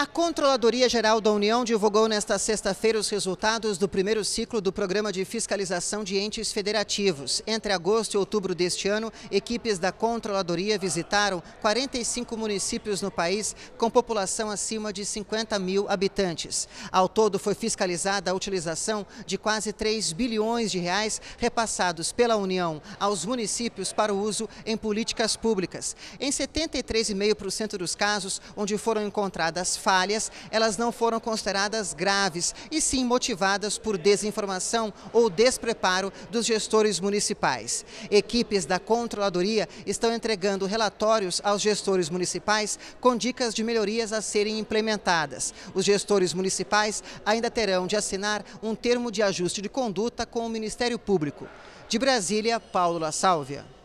A Controladoria Geral da União divulgou nesta sexta-feira os resultados do primeiro ciclo do Programa de Fiscalização de Entes Federativos. Entre agosto e outubro deste ano, equipes da Controladoria visitaram 45 municípios no país com população acima de 50 mil habitantes. Ao todo, foi fiscalizada a utilização de quase 3 bilhões de reais repassados pela União aos municípios para o uso em políticas públicas. Em 73,5% dos casos onde foram encontradas falhas, elas não foram consideradas graves e sim motivadas por desinformação ou despreparo dos gestores municipais. Equipes da controladoria estão entregando relatórios aos gestores municipais com dicas de melhorias a serem implementadas. Os gestores municipais ainda terão de assinar um termo de ajuste de conduta com o Ministério Público. De Brasília, Paulo La Sálvia.